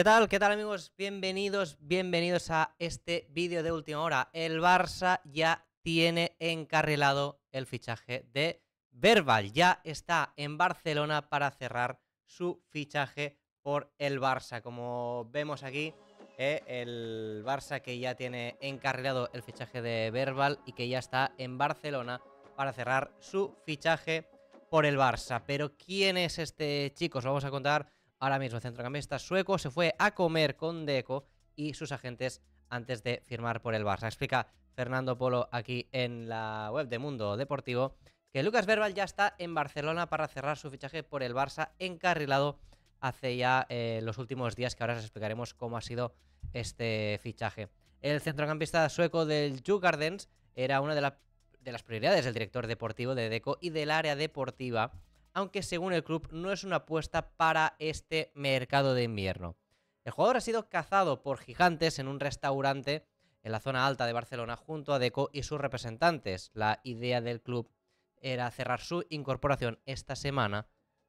¿Qué tal? ¿Qué tal amigos? Bienvenidos, bienvenidos a este vídeo de última hora. El Barça ya tiene encarrilado el fichaje de Verbal. Ya está en Barcelona para cerrar su fichaje por el Barça. Como vemos aquí, eh, el Barça que ya tiene encarrilado el fichaje de Verbal y que ya está en Barcelona para cerrar su fichaje por el Barça. Pero ¿quién es este chico? Os lo vamos a contar Ahora mismo el centrocampista sueco se fue a comer con Deco y sus agentes antes de firmar por el Barça. Explica Fernando Polo aquí en la web de Mundo Deportivo que Lucas Verbal ya está en Barcelona para cerrar su fichaje por el Barça encarrilado hace ya eh, los últimos días que ahora os explicaremos cómo ha sido este fichaje. El centrocampista sueco del Ju Gardens era una de, de las prioridades del director deportivo de Deco y del área deportiva aunque según el club no es una apuesta para este mercado de invierno. El jugador ha sido cazado por gigantes en un restaurante en la zona alta de Barcelona junto a Deco y sus representantes. La idea del club era cerrar su incorporación esta semana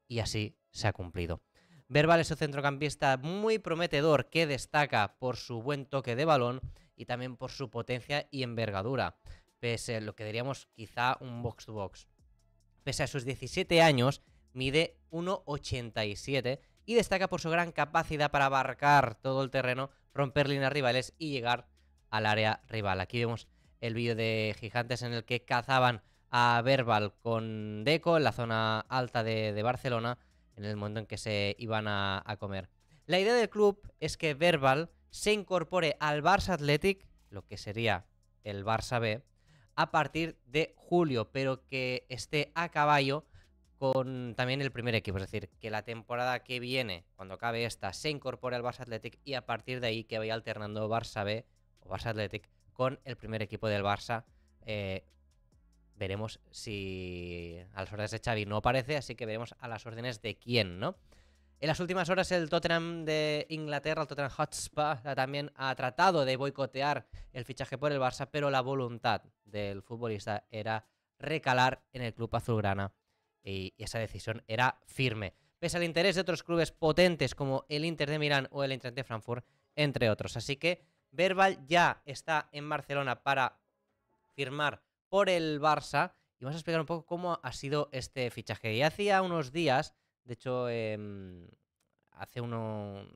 y así se ha cumplido. Verbal es un centrocampista muy prometedor que destaca por su buen toque de balón y también por su potencia y envergadura. Pese a lo que diríamos quizá un box-to-box. box to box Pese a sus 17 años, mide 1,87 y destaca por su gran capacidad para abarcar todo el terreno, romper líneas rivales y llegar al área rival. Aquí vemos el vídeo de Gigantes en el que cazaban a Verbal con Deco en la zona alta de, Barcelona en el momento en que se iban a, comer. La idea del club es que Verbal se incorpore al Barça Athletic, lo que sería el Barça B, a partir de julio, pero que esté a caballo con también el primer equipo. Es decir, que la temporada que viene, cuando acabe esta, se incorpore al Barça Athletic y a partir de ahí que vaya alternando Barça B o Barça Athletic con el primer equipo del Barça. Eh, veremos si a las órdenes de Xavi no aparece, así que veremos a las órdenes de quién, ¿no? En las últimas horas el Tottenham de Inglaterra, el Tottenham Hotspur, también ha tratado de boicotear el fichaje por el Barça, pero la voluntad del futbolista era recalar en el club azulgrana y esa decisión era firme. Pese al interés de otros clubes potentes como el Inter de Milán o el Inter de Frankfurt, entre otros. Así que Verbal ya está en Barcelona para firmar por el Barça y vamos a explicar un poco cómo ha sido este fichaje. Y hacía unos días de hecho, em, hace unas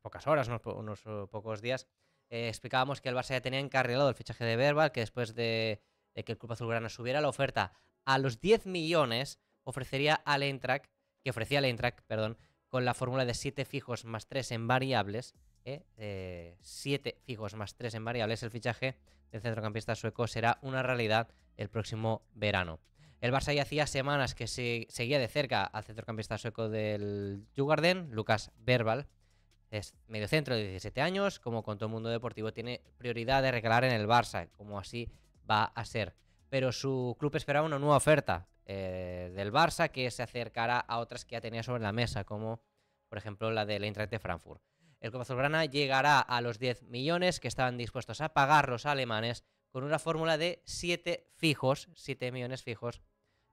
pocas horas, unos, eh, pocos días, eh, explicábamos que el Barça ya tenía encarrilado el fichaje de Verbal, que después de, que el Club Azulgrana subiera la oferta a los 10 millones, ofrecería al Eintracht, que ofrecía al Eintracht, perdón, con la fórmula de 7 fijos más 3 en variables, 7 ¿eh? fijos más 3 en variables, el fichaje del centrocampista sueco será una realidad el próximo verano. El Barça ya hacía semanas que seguía de cerca al centrocampista sueco del Jugarden, Lucas Verbal. Es mediocentro de 17 años, como con todo el mundo deportivo, tiene prioridad de regalar en el Barça, como así va a ser. Pero su club esperaba una nueva oferta eh, del Barça que se acercara a otras que ya tenía sobre la mesa, como por ejemplo la del Eintracht de Frankfurt. El Club Azulgrana llegará a los 10 millones que estaban dispuestos a pagar los alemanes con una fórmula de 7 fijos, 7 millones fijos,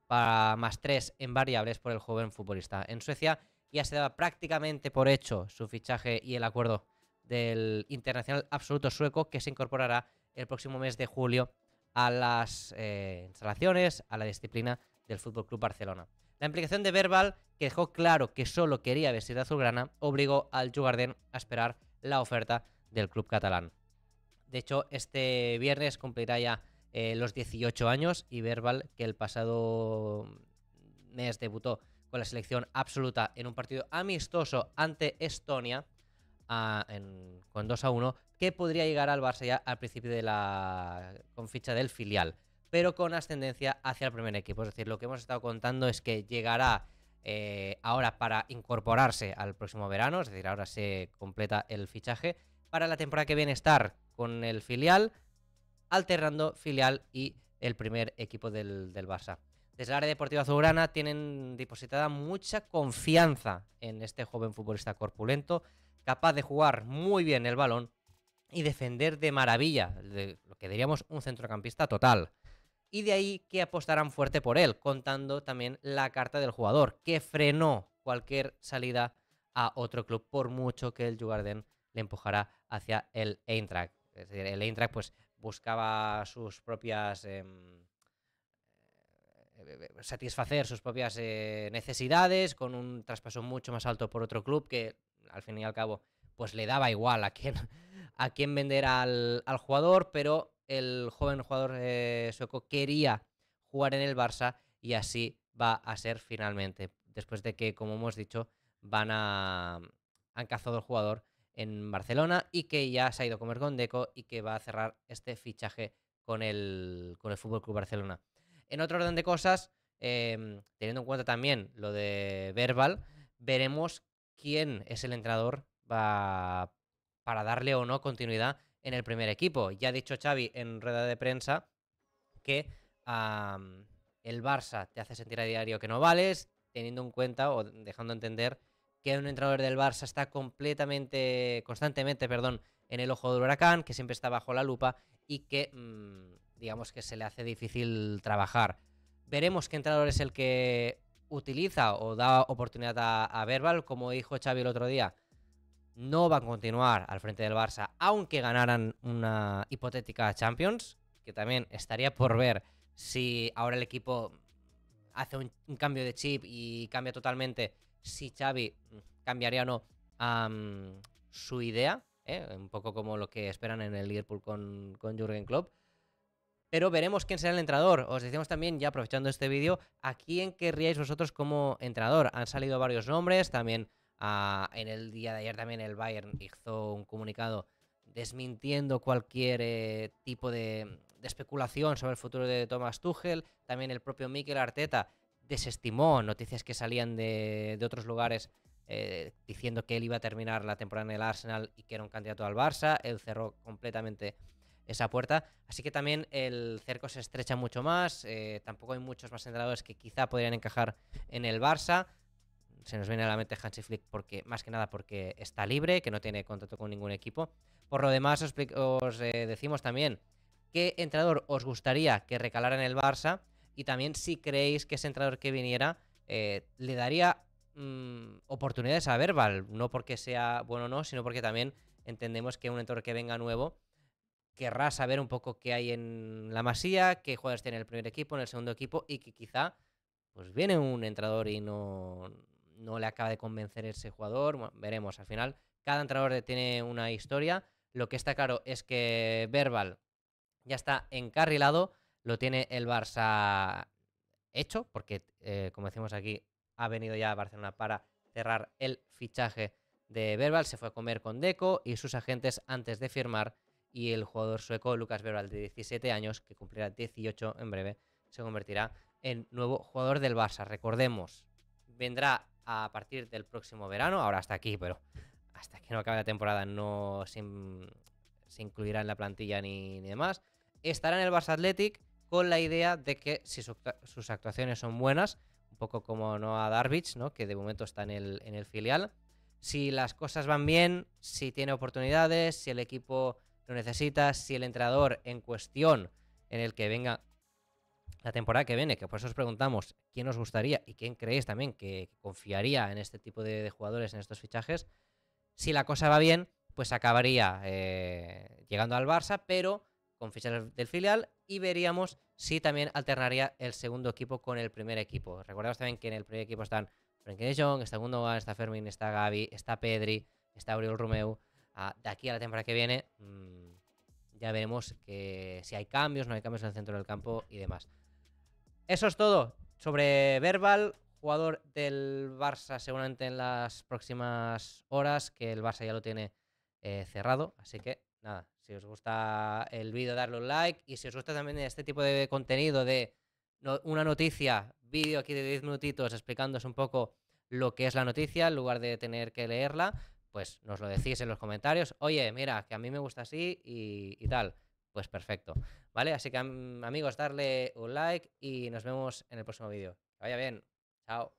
para más 3 en variables por el joven futbolista. En Suecia ya se daba prácticamente por hecho su fichaje y el acuerdo del internacional absoluto sueco que se incorporará el próximo mes de julio a las eh, instalaciones, a la disciplina del Fútbol Club Barcelona. La implicación de Verbal, que dejó claro que solo quería vestir de azulgrana, obligó al Jugarden a esperar la oferta del club catalán. De hecho, este viernes cumplirá ya eh, los 18 años y Verbal, que el pasado mes debutó con la selección absoluta en un partido amistoso ante Estonia ah, con 2 a 1, que podría llegar al Barça ya al principio de la. con ficha del filial, pero con ascendencia hacia el primer equipo. Es decir, lo que hemos estado contando es que llegará. Eh, ahora para incorporarse al próximo verano, es decir, ahora se completa el fichaje. Para la temporada que viene estar con el filial, alternando filial y el primer equipo del, Barça. Desde el área deportiva azulgrana tienen depositada mucha confianza en este joven futbolista corpulento, capaz de jugar muy bien el balón y defender de maravilla, lo que diríamos un centrocampista total. Y de ahí que apostarán fuerte por él, contando también la carta del jugador, que frenó cualquier salida a otro club, por mucho que el Jugarden le empujara hacia el Eintracht. Es el Eintracht pues, buscaba sus propias. Em, eh, eh, eh, satisfacer sus propias necesidades con un traspaso mucho más alto por otro club que al fin y al cabo pues le daba igual a quién, a quién vender al, jugador, pero el joven jugador Soco sueco quería jugar en el Barça y así va a ser finalmente, después de que, como hemos dicho, van a, han cazado al jugador en Barcelona y que ya se ha ido a comer con Deco y que va a cerrar este fichaje con el, con el Fútbol Barcelona. En otro orden de cosas, em, teniendo en cuenta también lo de Verbal, veremos quién es el entrenador va para darle o no continuidad en el primer equipo. Ya ha dicho Xavi en rueda de prensa que el Barça te hace sentir a diario que no vales, teniendo en cuenta o dejando entender que un entrenador del Barça está completamente, constantemente, perdón, en el ojo del huracán, que siempre está bajo la lupa y que, mm, digamos que se le hace difícil trabajar. Veremos qué entrenador es el que utiliza o da oportunidad a, Verbal, como dijo Xavi el otro día. No va a continuar al frente del Barça, aunque ganaran una hipotética Champions, que también estaría por ver si ahora el equipo hace un cambio de chip y cambia totalmente si Xavi cambiaría o no su idea, ¿eh? un poco como lo que esperan en el Liverpool con, con Jürgen Klopp. Pero veremos quién será el entrenador. Os decíamos también, ya aprovechando este vídeo, a quién querríais vosotros como entrenador. Han salido varios nombres, también ah, en el día de ayer también el Bayern hizo un comunicado desmintiendo cualquier eh, tipo de, de, especulación sobre el futuro de Thomas Tuchel. También el propio Mikel Arteta desestimó noticias que salían de, otros lugares eh, diciendo que él iba a terminar la temporada en el Arsenal y que era un candidato al Barça. Él cerró completamente esa puerta. Así que también el cerco se estrecha mucho más. Eh, tampoco hay muchos más entrenadores que quizá podrían encajar en el Barça. Se nos viene a la mente Hansi Flick porque, más que nada porque está libre, que no tiene contrato con ningún equipo. Por lo demás, os, eh, decimos también qué entrenador os gustaría que recalara en el Barça y también si creéis que ese entrenador que viniera eh, le daría mm, oportunidades a Verbal, no porque sea bueno o no, sino porque también entendemos que un entrenador que venga nuevo querrá saber un poco qué hay en la masía, qué jugadores tiene en el primer equipo, en el segundo equipo y que quizá pues viene un entrenador y no, no le acaba de convencer ese jugador. veremos, al final cada entrenador tiene una historia. Lo que está claro es que Verbal ya está encarrilado lo tiene el Barça hecho, porque eh, como decimos aquí, ha venido ya a Barcelona para cerrar el fichaje de Verbal, se fue a comer con Deco y sus agentes antes de firmar y el jugador sueco Lucas Verbal de 17 años, que cumplirá 18 en breve, se convertirá en nuevo jugador del Barça. Recordemos, vendrá a partir del próximo verano, ahora hasta aquí, pero hasta que no acabe la temporada no se, mm, incluirá en la plantilla ni, ni demás. Estará en el Barça Athletic con la idea de que si sus actuaciones son buenas, un poco como Noah Darvich, ¿no? que de momento está en el, filial, si las cosas van bien, si tiene oportunidades, si el equipo lo necesita, si el entrenador en cuestión en el que venga la temporada que viene, que por eso os preguntamos quién os gustaría y quién creéis también que confiaría en este tipo de, jugadores, en estos fichajes, si la cosa va bien, pues acabaría eh, llegando al Barça, pero con fichas del filial y veríamos si también alternaría el segundo equipo con el primer equipo. Recordemos también que en el primer equipo están Frenkie de Jong, está Gundogan, está Fermín, está Gaby, está Pedri, está Oriol Romeu. Ah, de aquí a la temporada que viene mm, ya veremos que si hay cambios, no hay cambios en el centro del campo y demás. Eso es todo sobre Verbal, jugador del Barça seguramente en las próximas horas, que el Barça ya lo tiene eh, cerrado, así que nada, si os gusta el vídeo, darle un like. Y si os gusta también este tipo de contenido de una noticia, vídeo aquí de 10 minutitos explicándoos un poco lo que es la noticia en lugar de tener que leerla, pues nos lo decís en los comentarios. Oye, mira, que a mí me gusta así y, tal. Pues perfecto. ¿Vale? Así que amigos, darle un like y nos vemos en el próximo vídeo. vaya bien. Chao.